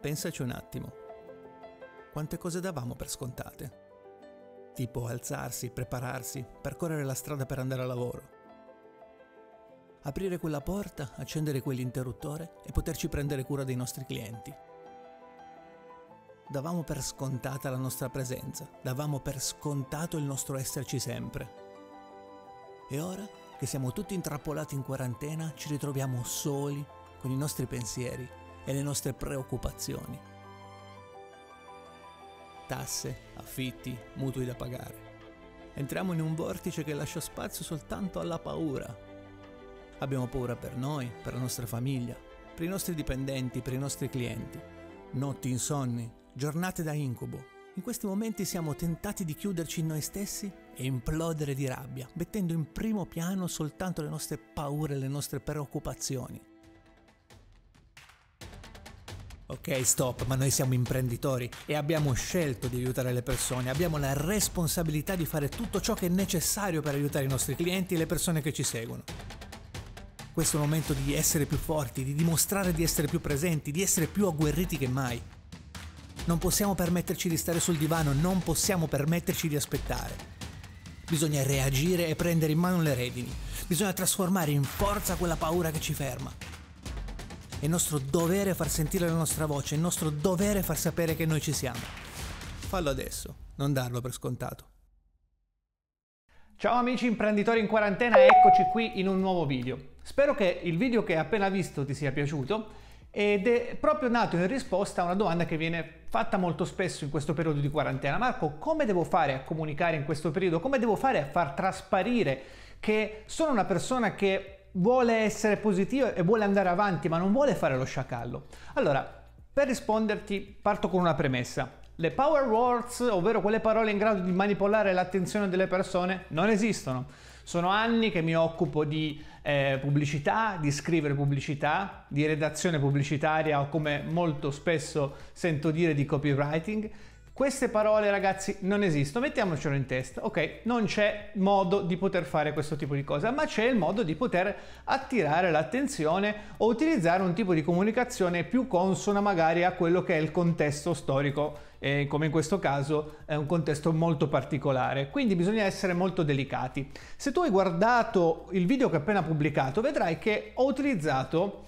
Pensaci un attimo. Quante cose davamo per scontate? Tipo alzarsi, prepararsi, percorrere la strada per andare a lavoro. Aprire quella porta, accendere quell'interruttore e poterci prendere cura dei nostri clienti. Davamo per scontata la nostra presenza, davamo per scontato il nostro esserci sempre. E ora che siamo tutti intrappolati in quarantena, ci ritroviamo soli con i nostri pensieri e le nostre preoccupazioni. Tasse, affitti, mutui da pagare. Entriamo in un vortice che lascia spazio soltanto alla paura. Abbiamo paura per noi, per la nostra famiglia, per i nostri dipendenti, per i nostri clienti. Notti insonni, giornate da incubo. In questi momenti siamo tentati di chiuderci in noi stessi e implodere di rabbia, mettendo in primo piano soltanto le nostre paure e le nostre preoccupazioni. Ok, stop, ma noi siamo imprenditori e abbiamo scelto di aiutare le persone, abbiamo la responsabilità di fare tutto ciò che è necessario per aiutare i nostri clienti e le persone che ci seguono. Questo è il momento di essere più forti, di dimostrare di essere più presenti, di essere più agguerriti che mai. Non possiamo permetterci di stare sul divano, non possiamo permetterci di aspettare. Bisogna reagire e prendere in mano le redini. Bisogna trasformare in forza quella paura che ci ferma. È nostro dovere far sentire la nostra voce, è nostro dovere far sapere che noi ci siamo. Fallo adesso, non darlo per scontato. Ciao amici imprenditori in quarantena, eccoci qui in un nuovo video. Spero che il video che hai appena visto ti sia piaciuto ed è proprio nato in risposta a una domanda che viene fatta molto spesso in questo periodo di quarantena. Marco, come devo fare a comunicare in questo periodo? Come devo fare a far trasparire che sono una persona che vuole essere positivo e vuole andare avanti, ma non vuole fare lo sciacallo. Allora, per risponderti parto con una premessa. Le power words, ovvero quelle parole in grado di manipolare l'attenzione delle persone, non esistono. Sono anni che mi occupo di eh, pubblicità, di scrivere pubblicità, di redazione pubblicitaria o come molto spesso sento dire di copywriting queste parole, ragazzi, non esistono, mettiamocelo in testa, ok? Non c'è modo di poter fare questo tipo di cosa, ma c'è il modo di poter attirare l'attenzione o utilizzare un tipo di comunicazione più consona magari a quello che è il contesto storico, eh, come in questo caso è un contesto molto particolare, quindi bisogna essere molto delicati. Se tu hai guardato il video che ho appena pubblicato, vedrai che ho utilizzato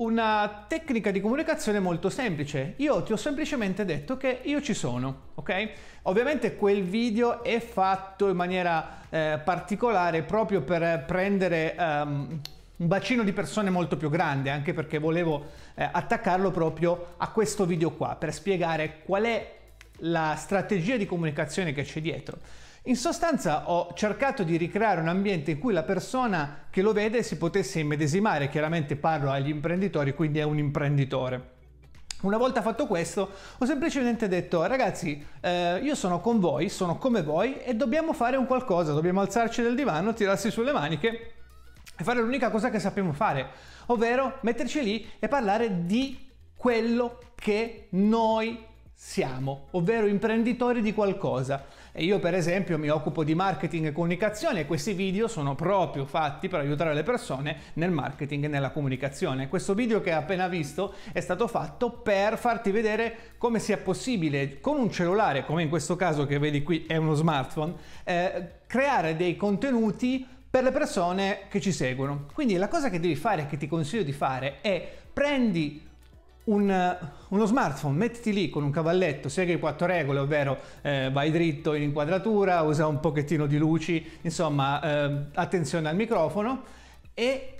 una tecnica di comunicazione molto semplice. Io ti ho semplicemente detto che io ci sono, ok? Ovviamente quel video è fatto in maniera eh, particolare proprio per prendere um, un bacino di persone molto più grande, anche perché volevo eh, attaccarlo proprio a questo video qua, per spiegare qual è la strategia di comunicazione che c'è dietro. In sostanza ho cercato di ricreare un ambiente in cui la persona che lo vede si potesse immedesimare, chiaramente parlo agli imprenditori, quindi è un imprenditore. Una volta fatto questo, ho semplicemente detto, ragazzi, eh, io sono con voi, sono come voi e dobbiamo fare un qualcosa, dobbiamo alzarci dal divano, tirarsi sulle maniche e fare l'unica cosa che sappiamo fare, ovvero metterci lì e parlare di quello che noi siamo, ovvero imprenditori di qualcosa. E io per esempio mi occupo di marketing e comunicazione e questi video sono proprio fatti per aiutare le persone nel marketing e nella comunicazione. Questo video che hai appena visto è stato fatto per farti vedere come sia possibile con un cellulare, come in questo caso che vedi qui è uno smartphone, eh, creare dei contenuti per le persone che ci seguono. Quindi la cosa che devi fare, e che ti consiglio di fare, è prendi un, eh, uno smartphone, mettiti lì con un cavalletto, segui quattro regole, ovvero eh, vai dritto in inquadratura, usa un pochettino di luci, insomma eh, attenzione al microfono e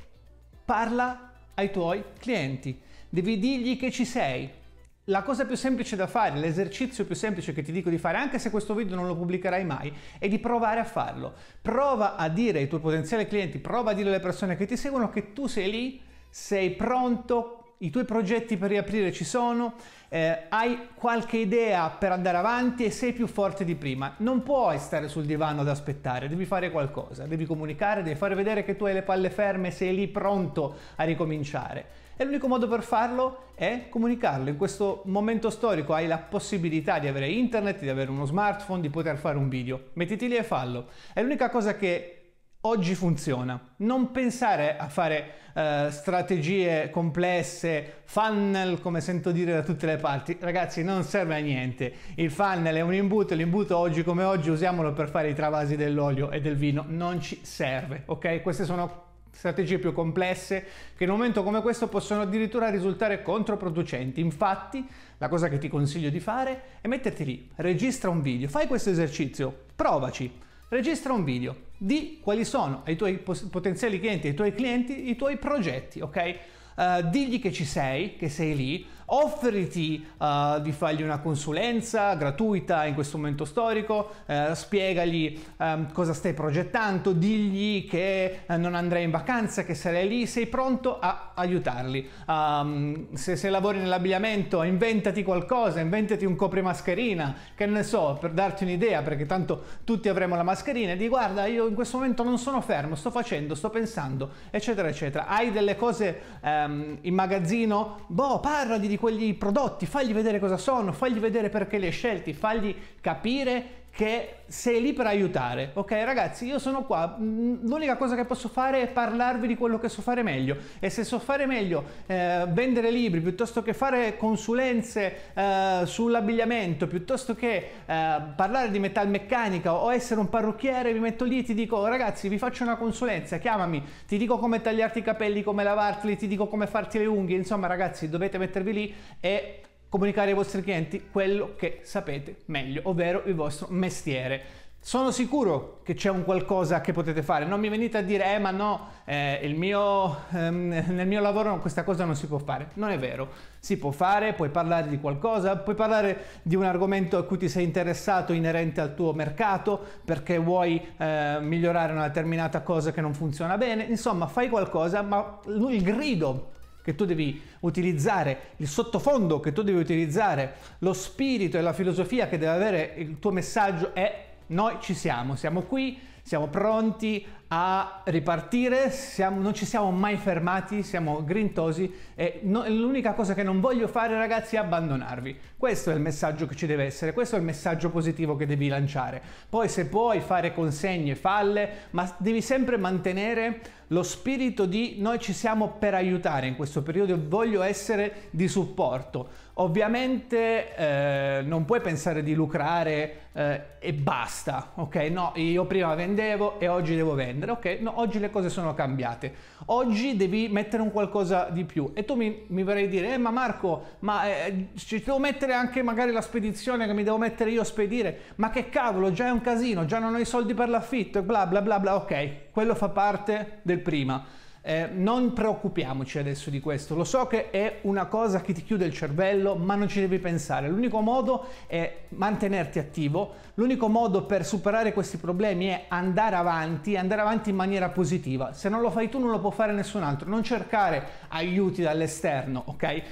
parla ai tuoi clienti. Devi dirgli che ci sei. La cosa più semplice da fare, l'esercizio più semplice che ti dico di fare, anche se questo video non lo pubblicherai mai, è di provare a farlo. Prova a dire ai tuoi potenziali clienti, prova a dire alle persone che ti seguono che tu sei lì, sei pronto, i tuoi progetti per riaprire ci sono, eh, hai qualche idea per andare avanti e sei più forte di prima. Non puoi stare sul divano ad aspettare, devi fare qualcosa, devi comunicare, devi fare vedere che tu hai le palle ferme, sei lì pronto a ricominciare. E l'unico modo per farlo è comunicarlo. In questo momento storico hai la possibilità di avere internet, di avere uno smartphone, di poter fare un video. Mettiti lì e fallo. È l'unica cosa che Oggi funziona. Non pensare a fare eh, strategie complesse, funnel come sento dire da tutte le parti. Ragazzi, non serve a niente. Il funnel è un imbuto, l'imbuto oggi come oggi usiamolo per fare i travasi dell'olio e del vino. Non ci serve, ok? Queste sono strategie più complesse che in un momento come questo possono addirittura risultare controproducenti. Infatti, la cosa che ti consiglio di fare è metterti lì, registra un video, fai questo esercizio, provaci Registra un video di quali sono ai tuoi potenziali clienti, ai tuoi clienti, i tuoi progetti, ok? Uh, digli che ci sei, che sei lì, offriti uh, eh, di fargli una consulenza gratuita in questo momento storico, uh, spiegagli um, cosa stai progettando, digli che uh, non andrai in vacanza, che sarai lì, sei pronto a aiutarli. Um, se, se, lavori nell'abbigliamento, inventati qualcosa, inventati un coprimascherina, che ne so, per darti un'idea, perché tanto tutti avremo la mascherina e di guarda, io in questo momento non sono fermo, sto facendo, sto pensando, eccetera, eccetera. Hai delle cose um, in magazzino? Boh, parlagli di quegli prodotti, fagli vedere cosa sono, fagli vedere perché li hai scelti, fagli capire che sei lì per aiutare. Ok ragazzi, io sono qua, mm, l'unica cosa che posso fare è parlarvi di quello che so fare meglio e se so fare meglio eh, vendere libri piuttosto che fare consulenze eh, sull'abbigliamento, piuttosto che eh, parlare di metalmeccanica o essere un parrucchiere, mi metto lì e ti dico ragazzi vi faccio una consulenza, chiamami, ti dico come tagliarti i capelli, come lavarteli, ti dico come farti le unghie, insomma ragazzi dovete mettervi lì e comunicare ai vostri clienti quello che sapete meglio, ovvero il vostro mestiere. Sono sicuro che c'è un qualcosa che potete fare, non mi venite a dire, eh ma no, eh, mio, ehm, nel mio lavoro questa cosa non si può fare. Non è vero, si può fare, puoi parlare di qualcosa, puoi parlare di un argomento a cui ti sei interessato inerente al tuo mercato, perché vuoi eh, migliorare una determinata cosa che non funziona bene, insomma fai qualcosa, ma il grido che tu devi utilizzare, il sottofondo che tu devi utilizzare, lo spirito e la filosofia che deve avere il tuo messaggio è noi ci siamo, siamo qui, siamo pronti a ripartire, siamo, non ci siamo mai fermati, siamo grintosi e no, l'unica cosa che non voglio fare ragazzi è abbandonarvi. Questo è il messaggio che ci deve essere, questo è il messaggio positivo che devi lanciare. Poi se puoi fare consegne, falle, ma devi sempre mantenere lo spirito di noi ci siamo per aiutare in questo periodo e voglio essere di supporto. Ovviamente eh, non puoi pensare di lucrare eh, e basta, ok? No, io prima vendevo e oggi devo vendere pretendere, ok, no, oggi le cose sono cambiate, oggi devi mettere un qualcosa di più. E tu mi, mi verrai a dire, eh ma Marco, ma eh, eh, ci devo mettere anche magari la spedizione che mi devo mettere io a spedire, ma che cavolo, già è un casino, già non ho i soldi per l'affitto, bla bla bla bla, ok, quello fa parte del prima. Eh, non preoccupiamoci adesso di questo, lo so che è una cosa che ti chiude il cervello, ma non ci devi pensare. L'unico modo è mantenerti attivo, l'unico modo per superare questi problemi è andare avanti, andare avanti in maniera positiva. Se non lo fai tu non lo può fare nessun altro, non cercare aiuti dall'esterno, ok?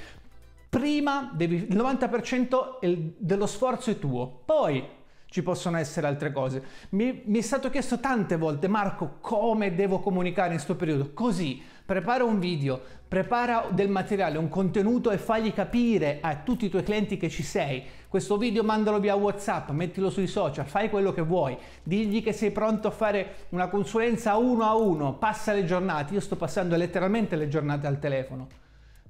Prima devi, il 90% dello sforzo è tuo, poi ci possono essere altre cose. Mi, mi, è stato chiesto tante volte, Marco, come devo comunicare in questo periodo? Così, prepara un video, prepara del materiale, un contenuto e fagli capire a tutti i tuoi clienti che ci sei. Questo video mandalo via WhatsApp, mettilo sui social, fai quello che vuoi, digli che sei pronto a fare una consulenza uno a uno, passa le giornate. Io sto passando letteralmente le giornate al telefono.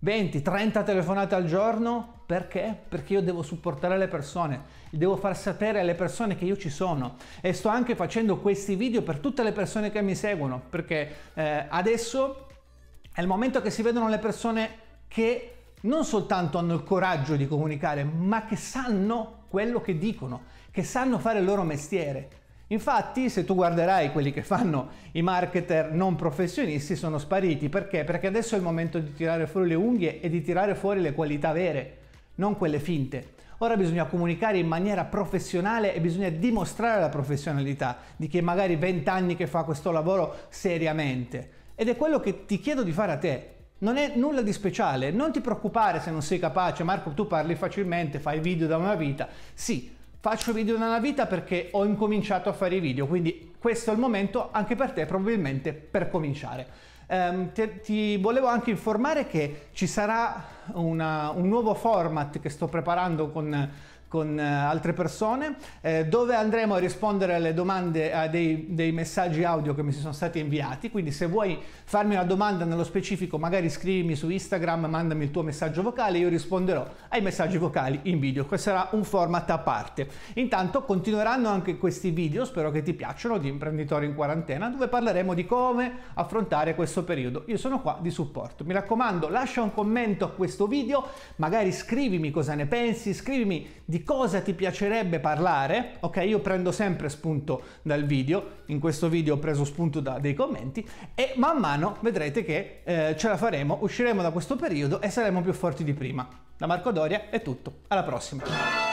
20, 30 telefonate al giorno, perché? Perché io devo supportare le persone, devo far sapere alle persone che io ci sono e sto anche facendo questi video per tutte le persone che mi seguono, perché eh, adesso è il momento che si vedono le persone che non soltanto hanno il coraggio di comunicare, ma che sanno quello che dicono, che sanno fare il loro mestiere. Infatti, se tu guarderai quelli che fanno i marketer non professionisti, sono spariti. Perché? Perché adesso è il momento di tirare fuori le unghie e di tirare fuori le qualità vere, non quelle finte. Ora bisogna comunicare in maniera professionale e bisogna dimostrare la professionalità di chi magari 20 anni che fa questo lavoro seriamente. Ed è quello che ti chiedo di fare a te. Non è nulla di speciale, non ti preoccupare se non sei capace, Marco tu parli facilmente, fai video da una vita. Sì, Faccio video nella vita perché ho incominciato a fare i video, quindi questo è il momento anche per te probabilmente per cominciare. Um, te, ti volevo anche informare che ci sarà una, un nuovo format che sto preparando con con eh, altre persone, eh, dove andremo a rispondere alle domande, a eh, dei, dei, messaggi audio che mi si sono stati inviati, quindi se vuoi farmi una domanda nello specifico, magari scrivimi su Instagram, mandami il tuo messaggio vocale, io risponderò ai messaggi vocali in video, questo sarà un format a parte. Intanto continueranno anche questi video, spero che ti piacciono, di imprenditori in quarantena, dove parleremo di come affrontare questo periodo. Io sono qua di supporto. Mi raccomando, lascia un commento a questo video, magari scrivimi cosa ne pensi, scrivimi di di cosa ti piacerebbe parlare, ok? Io prendo sempre spunto dal video, in questo video ho preso spunto da dei commenti e man mano vedrete che eh, ce la faremo, usciremo da questo periodo e saremo più forti di prima. Da Marco Doria è tutto, alla prossima!